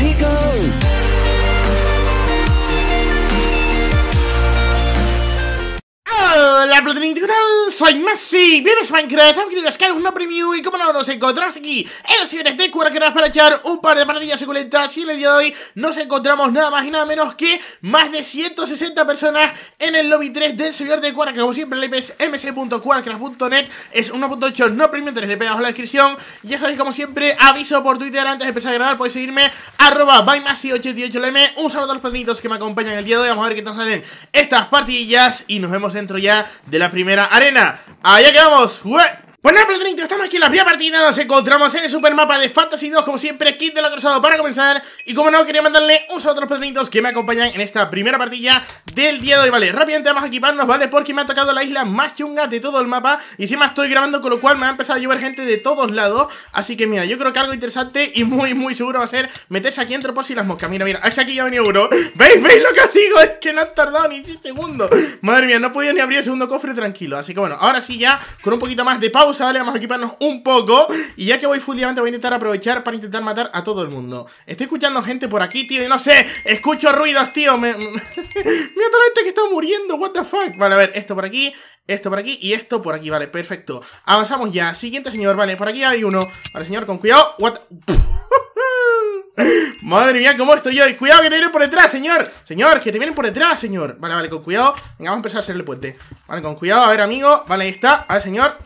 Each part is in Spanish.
let go. Hola, ¿qué tal? Soy Messi, Minecraft, han querido Sky, una Premium y como no, nos encontramos aquí en los de para echar un par de partidas suculentas y en el día de hoy nos encontramos nada más y nada menos que más de 160 personas en el lobby 3 del servidor de Quark, como siempre el IP es mc.quarkcraft.net, es 1.8 no premium, tenéis le pegamos en la descripción, ya sabéis como siempre, aviso por Twitter antes de empezar a grabar, podéis seguirme, arroba by 88 lm un saludo a los platinitos que me acompañan el día de hoy, vamos a ver qué nos salen estas partidillas y nos vemos dentro ya de la primera arena. Allá que vamos. Bueno, pues nada, estamos aquí en la primera partida, nos encontramos en el super mapa de Fantasy 2, como siempre, kit de lo cruzado para comenzar Y como no, quería mandarle un saludo a los Pedrinitos que me acompañan en esta primera partida del día de hoy, ¿vale? Rápidamente vamos a equiparnos, ¿vale? Porque me ha tocado la isla más chunga de todo el mapa Y encima estoy grabando, con lo cual me ha empezado a llover gente de todos lados Así que mira, yo creo que algo interesante y muy, muy seguro va a ser meterse aquí entre por si las moscas Mira, mira, hasta aquí ya ha uno ¿Veis? ¿Veis lo que os digo? Es que no han tardado ni 10 segundos Madre mía, no podía ni abrir el segundo cofre tranquilo Así que bueno, ahora sí ya, con un poquito más de pausa vamos a equiparnos un poco. Y ya que voy full diamante, voy a intentar aprovechar para intentar matar a todo el mundo. Estoy escuchando gente por aquí, tío, y no sé, escucho ruidos, tío. Me... Mira toda la gente que está muriendo, what the fuck. Vale, a ver, esto por aquí, esto por aquí y esto por aquí, vale, perfecto. Avanzamos ya. Siguiente señor, vale, por aquí hay uno. Vale, señor, con cuidado. What... Madre mía, cómo estoy yo. Cuidado que te vienen por detrás, señor. Señor, que te vienen por detrás, señor. Vale, vale, con cuidado. Venga, vamos a empezar a hacer el puente. Vale, con cuidado, a ver, amigo. Vale, ahí está. A ver, señor.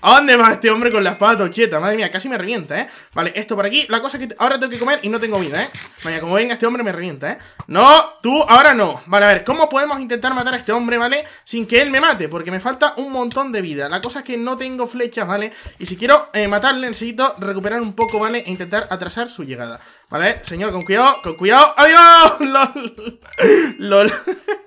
¿A dónde va este hombre con la espada tocheta? Madre mía, casi me revienta, ¿eh? Vale, esto por aquí. La cosa que ahora tengo que comer y no tengo vida, ¿eh? Vaya, como venga este hombre me revienta, ¿eh? No, tú, ahora no. Vale, a ver, ¿cómo podemos intentar matar a este hombre, ¿vale? Sin que él me mate, porque me falta un montón de vida. La cosa es que no tengo flechas, ¿vale? Y si quiero eh, matarle, necesito recuperar un poco, ¿vale? E intentar atrasar su llegada. Vale, señor, con cuidado, con cuidado. ¡Adiós! ¡Lol! ¡Lol!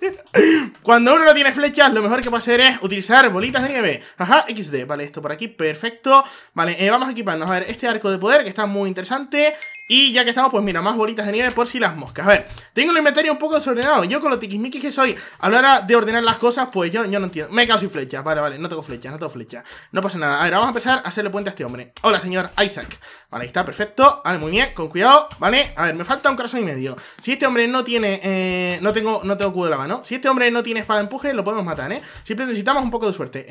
Cuando uno no tiene flechas, lo mejor que puede hacer es utilizar bolitas de nieve. Ajá, XD. Vale, esto por aquí, perfecto. Vale, eh, vamos a equiparnos. A ver, este arco de poder que está muy interesante. Y ya que estamos, pues mira, más bolitas de nieve por si las moscas. A ver, tengo el inventario un poco desordenado. Yo con lo tiquismiquis que soy, a la hora de ordenar las cosas, pues yo, no entiendo. Me caído sin flechas, vale, vale, no tengo flechas, no tengo flechas. No pasa nada. A ver, vamos a empezar a hacerle puente a este hombre. Hola, señor Isaac. Vale, ahí está, perfecto. Vale, muy bien, con cuidado, vale. A ver, me falta un corazón y medio. Si este hombre no tiene, eh, no tengo, no tengo cubo de la mano. Si este hombre no tiene espada de empuje, lo podemos matar, ¿eh? Siempre necesitamos un poco de suerte.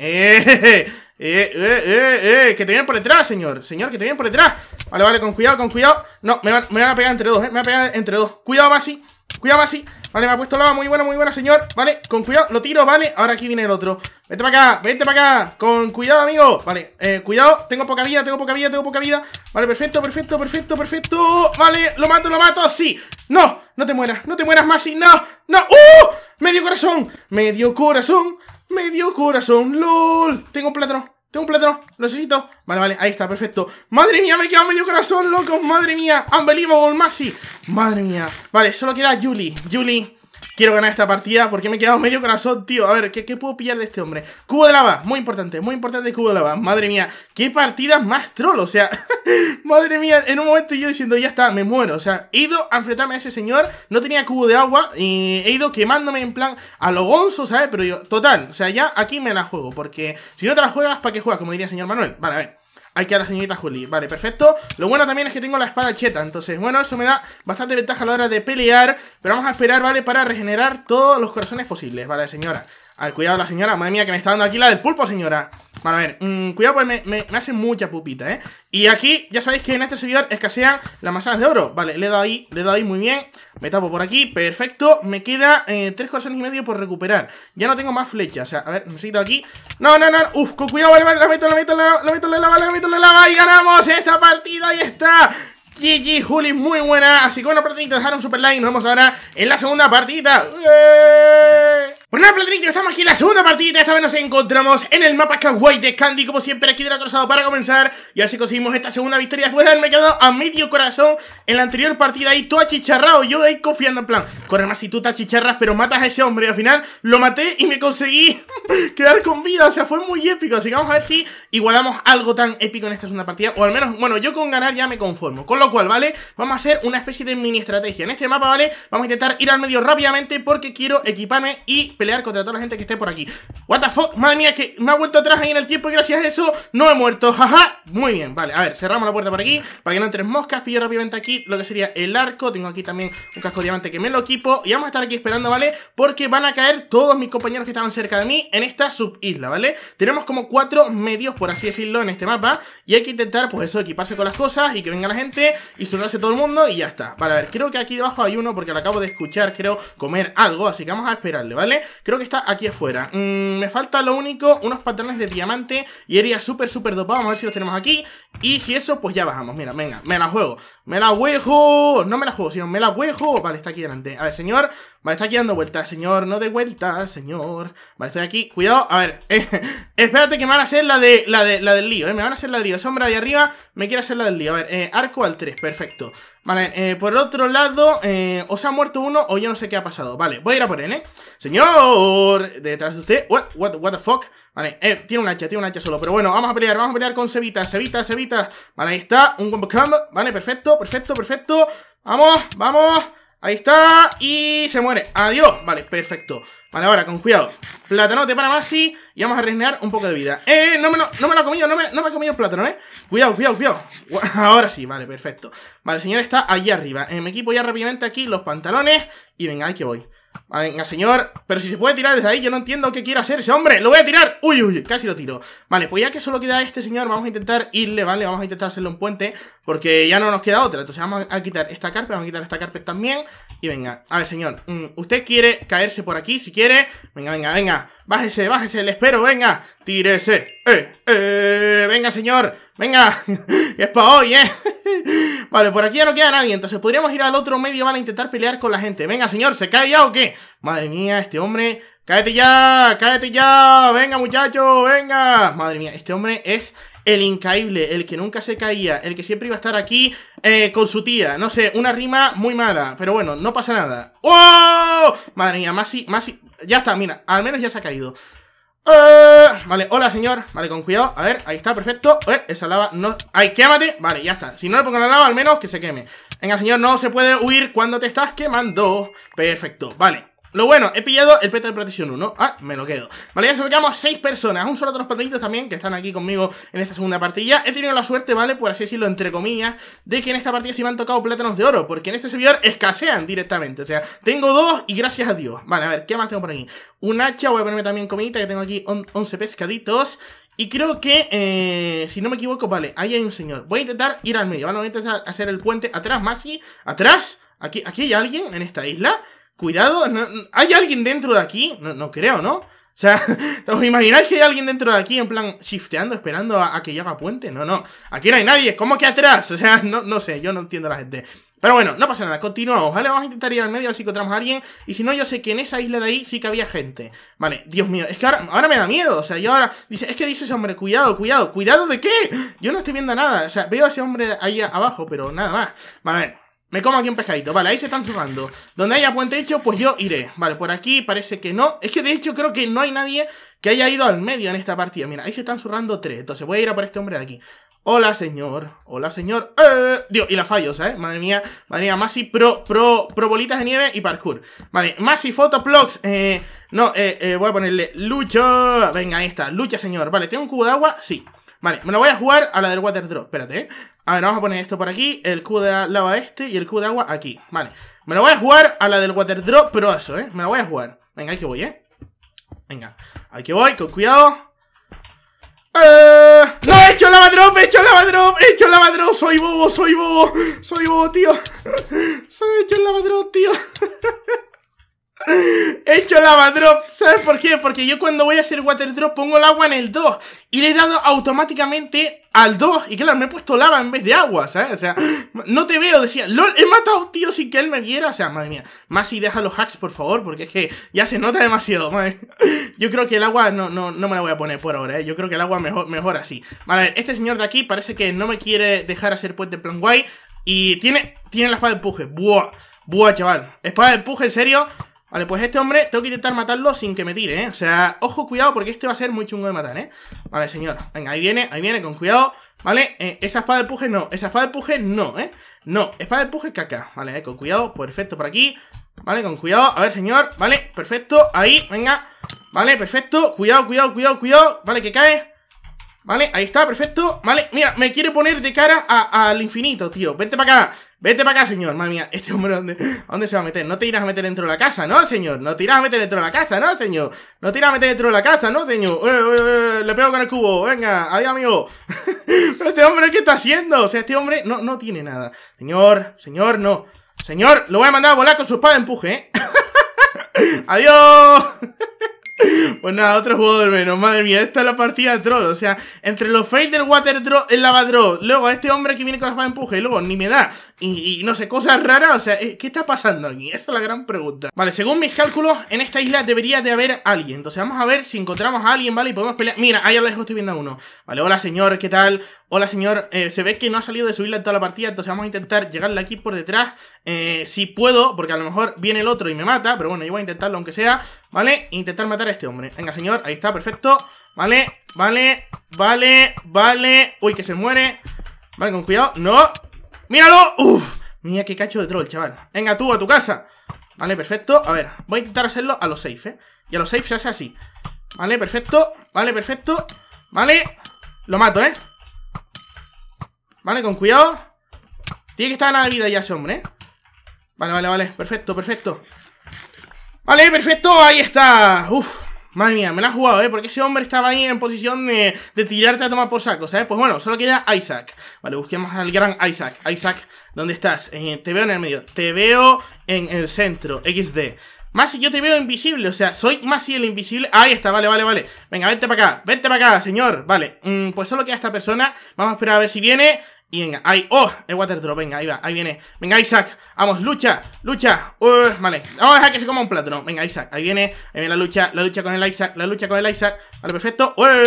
Eh, eh, eh, eh, eh, que te vienen por detrás, señor. Señor, que te vienen por detrás. Vale, vale, con cuidado, con cuidado. No, me van, a pegar entre dos, eh. Me van a pegar entre dos. Cuidado, Masi. Cuidado, Masi. Vale, me ha puesto lava. Muy buena, muy buena, señor. Vale, con cuidado, lo tiro, vale. Ahora aquí viene el otro. Vete para acá, vete para acá. Con cuidado, amigo. Vale, eh, cuidado. Tengo poca vida, tengo poca vida, tengo poca vida. Vale, perfecto, perfecto, perfecto, perfecto. Vale, lo mato, lo mato. Sí. No, no te mueras, no te mueras, Masi. No, no. ¡Uh! Medio corazón, medio corazón, medio corazón. ¡Lol! Tengo un plátano. Tengo un plátano, lo necesito. Vale, vale, ahí está, perfecto. Madre mía, me queda medio corazón, loco Madre mía, unbelievable, Maxi. Madre mía. Vale, solo queda Julie. Julie, Quiero ganar esta partida porque me he quedado medio corazón, tío. A ver, ¿qué, puedo pillar de este hombre? Cubo de lava, muy importante, muy importante cubo de lava. Madre mía, qué partida más troll, o sea, madre mía, en un momento yo diciendo, ya está, me muero. O sea, he ido a enfrentarme a ese señor, no tenía cubo de agua y he ido quemándome en plan a lo gonzo, ¿sabes? Pero yo, total, o sea, ya aquí me la juego porque si no te la juegas, ¿para qué juegas? Como diría el señor Manuel. Vale, a ver. Hay que a la señorita Juli. Vale, perfecto. Lo bueno también es que tengo la espada cheta. Entonces, bueno, eso me da bastante ventaja a la hora de pelear. Pero vamos a esperar, ¿vale? Para regenerar todos los corazones posibles. Vale, señora. Al cuidado la señora. Madre mía, que me está dando aquí la del pulpo, señora. Vale, a ver, mm, cuidado porque me, me, hace mucha pupita, ¿eh? Y aquí, ya sabéis que en este servidor escasean las manzanas de oro Vale, le he dado ahí, le he dado ahí muy bien Me tapo por aquí, perfecto Me queda eh, tres corazones y medio por recuperar Ya no tengo más flechas, o sea, a ver, necesito aquí No, no, no, uf, con cuidado, vale, vale, la meto, la meto, la, la meto, la meto la meto, la lava Y ganamos esta partida, ahí está GG, Juli, muy buena Así que bueno, partidita, dejar un super like Nos vemos ahora en la segunda partida bueno, pues nada, estamos aquí en la segunda partida Esta vez nos encontramos en el mapa Kawaii de Candy Como siempre, aquí del la para comenzar Y así conseguimos esta segunda victoria Después de haberme quedado a medio corazón en la anterior partida Ahí todo achicharrado, yo ahí confiando en plan Corre más si tú te achicharras, pero matas a ese hombre y al final lo maté y me conseguí quedar con vida O sea, fue muy épico Así que vamos a ver si igualamos algo tan épico en esta segunda partida O al menos, bueno, yo con ganar ya me conformo Con lo cual, ¿vale? Vamos a hacer una especie de mini estrategia En este mapa, ¿vale? Vamos a intentar ir al medio rápidamente Porque quiero equiparme y pelear contra toda la gente que esté por aquí. What the fuck, madre mía, que me ha vuelto atrás ahí en el tiempo y gracias a eso no he muerto, jaja. Muy bien, vale, a ver, cerramos la puerta por aquí para que no entren moscas. Pillo rápidamente aquí lo que sería el arco. Tengo aquí también un casco de diamante que me lo equipo y vamos a estar aquí esperando, ¿vale? Porque van a caer todos mis compañeros que estaban cerca de mí en esta subisla, ¿vale? Tenemos como cuatro medios, por así decirlo, en este mapa y hay que intentar, pues eso, equiparse con las cosas y que venga la gente y sonarse todo el mundo y ya está. vale, a ver, creo que aquí debajo hay uno porque lo acabo de escuchar, creo, comer algo, así que vamos a esperarle, ¿vale? Creo que está aquí afuera. Mm, me falta lo único, unos patrones de diamante y haría súper, súper dopado. Vamos a ver si los tenemos aquí. Y si eso, pues ya bajamos. Mira, venga, me la juego. Me la huejo! No me la juego, sino me la huejo Vale, está aquí delante. A ver, señor. Vale, está aquí dando vueltas, señor. No de vueltas, señor. Vale, estoy aquí. Cuidado. A ver. espérate que me van a hacer la de la, de, la del lío, eh. Me van a hacer la del lío. Sombra ahí arriba me quiere hacer la del lío. A ver, eh, arco al 3. Perfecto. Vale, eh, por otro lado, eh, se ha muerto uno o yo no sé qué ha pasado. Vale, voy a ir a por él, ¿eh? Señor, detrás de usted. What, what, what the fuck? Vale, eh, tiene un hacha, tiene un hacha solo. Pero bueno, vamos a pelear, vamos a pelear con cevitas cevitas cevitas Vale, ahí está, un combo Vale, perfecto, perfecto, perfecto. Vamos, vamos. Ahí está. Y se muere. Adiós. Vale, perfecto. Vale, ahora, con cuidado. Platanote para sí. y vamos a resnear un poco de vida. ¡Eh! No me, lo, no me lo ha comido, no me, ha comido el plátano, ¿eh? Cuidado, cuidado, cuidado. Ahora sí, vale, perfecto. Vale, el señor está allí arriba. me equipo ya rápidamente aquí los pantalones y venga, ahí que voy. Venga, señor. Pero si se puede tirar desde ahí, yo no entiendo qué quiere hacer ese hombre. ¡Lo voy a tirar! ¡Uy, uy! Casi lo tiro. Vale, pues ya que solo queda este señor, vamos a intentar irle, ¿vale? Vamos a intentar hacerle un puente, porque ya no nos queda otra. Entonces vamos a quitar esta carpet, vamos a quitar esta carpet también. Y venga, a ver, señor. Mm, usted quiere caerse por aquí, si quiere. Venga, venga, venga. Bájese, bájese, le espero, venga. Tírese. Eh, eh. Venga, señor. Venga. es para hoy, ¿eh? Vale, por aquí ya no queda nadie, entonces podríamos ir al otro medio van a intentar pelear con la gente. Venga, señor, ¿se cae ya o qué? Madre mía, este hombre... ¡Cállate ya! ¡Cállate ya! ¡Venga, muchacho! ¡Venga! Madre mía, este hombre es el incaíble, el que nunca se caía, el que siempre iba a estar aquí eh, con su tía. No sé, una rima muy mala, pero bueno, no pasa nada. ¡Oh! Madre mía, Masi, Masi... Ya está, mira, al menos ya se ha caído. Eh, vale, hola señor Vale, con cuidado, a ver, ahí está, perfecto eh, Esa lava no... ¡Ay, quémate! Vale, ya está Si no le pongo la lava, al menos que se queme Venga señor, no se puede huir cuando te estás quemando Perfecto, vale lo bueno, he pillado el peto de protección 1 Ah, me lo quedo Vale, ya se seis 6 personas Un solo de los patronitos también Que están aquí conmigo en esta segunda partida He tenido la suerte, ¿vale? Por así decirlo, entre comillas De que en esta partida se me han tocado plátanos de oro Porque en este servidor escasean directamente O sea, tengo dos y gracias a Dios Vale, a ver, ¿qué más tengo por aquí? Un hacha, voy a ponerme también comidita Que tengo aquí 11 pescaditos y creo que, eh, si no me equivoco, vale, ahí hay un señor Voy a intentar ir al medio, ¿vale? Voy a intentar hacer el puente atrás, más atrás Aquí, aquí hay alguien en esta isla cuidado, ¿hay alguien dentro de aquí? No, creo, ¿no? O sea, ¿os imagináis que hay alguien dentro de aquí en plan shifteando, esperando a, que llegue a puente? No, no, aquí no hay nadie, ¿cómo que atrás? O sea, no, no sé, yo no entiendo a la gente. Pero bueno, no pasa nada, continuamos, ¿vale? Vamos a intentar ir al medio a ver si encontramos a alguien. Y si no, yo sé que en esa isla de ahí sí que había gente. Vale, Dios mío, es que ahora, me da miedo. O sea, yo ahora. Dice, es que dice ese hombre, cuidado, cuidado, cuidado de qué? Yo no estoy viendo nada. O sea, veo a ese hombre ahí abajo, pero nada más. Vale, a me como aquí un pescadito. Vale, ahí se están zurrando. Donde haya puente hecho, pues yo iré. Vale, por aquí parece que no. Es que de hecho creo que no hay nadie que haya ido al medio en esta partida. Mira, ahí se están zurrando tres. Entonces voy a ir a por este hombre de aquí. Hola, señor. Hola, señor. ¡Eh! Dios, y la fallo, ¿sabes? Madre mía, madre mía, Masi pro, pro, pro bolitas de nieve y parkour. Vale, Masi fotoplogs. Eh, no, eh, eh, voy a ponerle lucha. Venga, ahí está. Lucha, señor. Vale, ¿tengo un cubo de agua? Sí. Vale, me lo voy a jugar a la del Water Drop. Espérate, ¿eh? A ver, vamos a poner esto por aquí, el cubo de lava este y el cubo de agua aquí. Vale, me lo voy a jugar a la del Water Drop, pero eso, ¿eh? Me lo voy a jugar. Venga, que voy, ¿eh? Venga, que voy, con cuidado. Eh, ¡No! ¡He hecho lava drop! ¡He hecho lava drop! ¡He hecho lava drop! ¡Soy bobo! ¡Soy bobo! ¡Soy bobo, tío! ¡Soy he hecho lava drop, tío! He hecho lava drop, ¿sabes por qué? Porque yo cuando voy a hacer water drop pongo el agua en el 2 y le he dado automáticamente al 2 y claro, me he puesto lava en vez de agua, ¿sabes? O sea, no te veo, decía, LOL, he matado a un tío sin que él me viera, o sea, madre mía, Masi, deja los hacks, por favor, porque es que ya se nota demasiado, madre. Yo creo que el agua no, no, no me la voy a poner por ahora, ¿eh? Yo creo que el agua mejor, mejor así. Vale, a ver, este señor de aquí parece que no me quiere dejar hacer puente de plan guay y tiene, tiene la espada de empuje, buah, buah, chaval, espada de empuje, en serio... Vale, pues este hombre tengo que intentar matarlo sin que me tire, ¿eh? O sea, ojo, cuidado, porque este va a ser muy chungo de matar, ¿eh? Vale, señor. Venga, ahí viene, ahí viene, con cuidado. ¿Vale? Eh, esa espada de empuje no. Esa espada de empuje no, ¿eh? No, espada de empuje caca. Vale, eh, con cuidado. Perfecto por aquí. Vale, con cuidado. A ver, señor. Vale, perfecto. Ahí, venga. Vale, perfecto. Cuidado, cuidado, cuidado, cuidado. Vale, que cae. Vale, ahí está, perfecto. Vale, mira, me quiere poner de cara al infinito, tío. Vente para acá. Vete para acá, señor. Madre mía, este hombre, ¿dónde, ¿dónde se va a meter? No te irás a meter dentro de la casa, ¿no, señor? No te irás a meter dentro de la casa, ¿no, señor? No te irás a meter dentro de la casa, ¿no, señor? Eh, eh, eh, le pego con el cubo. Venga, adiós, amigo. este hombre, ¿qué está haciendo? O sea, este hombre no, no tiene nada. Señor, señor, no. Señor, lo voy a mandar a volar con su espada de empuje, ¿eh? adiós. Pues nada, otro juego del menos. Madre mía, esta es la partida de troll. O sea, entre los fails del water drop, el lavadro, luego este hombre que viene con las manos empuje, luego ni me da. Y, no sé, cosas raras. O sea, ¿qué está pasando aquí? Esa es la gran pregunta. Vale, según mis cálculos, en esta isla debería de haber alguien. Entonces vamos a ver si encontramos a alguien, ¿vale? Y podemos pelear. Mira, ahí lejos estoy viendo a uno. Vale, hola señor, ¿qué tal? Hola señor, eh, se ve que no ha salido de su isla en toda la partida, entonces vamos a intentar llegarle aquí por detrás. Eh, si puedo, porque a lo mejor viene el otro y me mata, pero bueno, yo voy a intentarlo aunque sea. ¿Vale? Intentar matar a este hombre. Venga, señor, ahí está, perfecto. Vale, vale, vale, vale. Uy, que se muere. Vale, con cuidado. ¡No! ¡Míralo! ¡Uf! Mira qué cacho de troll, chaval. Venga tú, a tu casa. Vale, perfecto. A ver, voy a intentar hacerlo a los safe, ¿eh? Y a los safe se hace así. Vale, perfecto. Vale, perfecto. Vale. Lo mato, ¿eh? Vale, con cuidado. Tiene que estar a la vida ya ese hombre, ¿eh? Vale, vale, vale. Perfecto, perfecto. Vale, perfecto, ahí está. Uf, madre mía, me la ha jugado, ¿eh? Porque ese hombre estaba ahí en posición de, tirarte a tomar por saco, ¿sabes? Eh. Pues bueno, solo queda Isaac. Vale, busquemos al gran Isaac. Isaac, ¿dónde estás? Eh, te veo en el medio. Te veo en el centro. XD. más si yo te veo invisible, o sea, soy más si el invisible Ahí está, vale, vale, vale Venga, vente para acá, vente para acá, señor Vale, mm, pues solo queda esta persona Vamos a esperar a ver si viene y venga, ahí, oh, el water drop, venga, ahí va, ahí viene Venga, Isaac, vamos, lucha, lucha Vale, vamos a dejar que se coma un plátano Venga, Isaac, ahí viene, ahí viene la lucha La lucha con el Isaac, la lucha con el Isaac Vale, perfecto, what,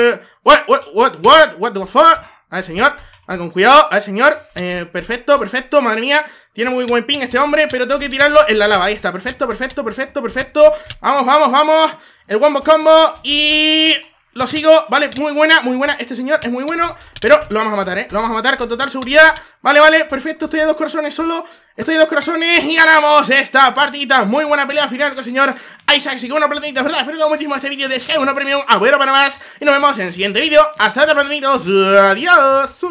what, what, what What the fuck, a ver, señor Vale, con cuidado, a ver, señor eh, Perfecto, perfecto, madre mía Tiene muy buen ping este hombre, pero tengo que tirarlo en la lava Ahí está, perfecto, perfecto, perfecto, perfecto Vamos, vamos, vamos El wombo combo y... Lo sigo, vale, muy buena, muy buena Este señor es muy bueno, pero lo vamos a matar, eh Lo vamos a matar con total seguridad Vale, vale, perfecto, estoy a dos corazones solo Estoy a dos corazones y ganamos esta partida Muy buena pelea final con señor Isaac Así que bueno, ¿verdad? Espero que muchísimo este vídeo de Sky premio, Premium Abuelo para más Y nos vemos en el siguiente vídeo Hasta otra, platanitos Adiós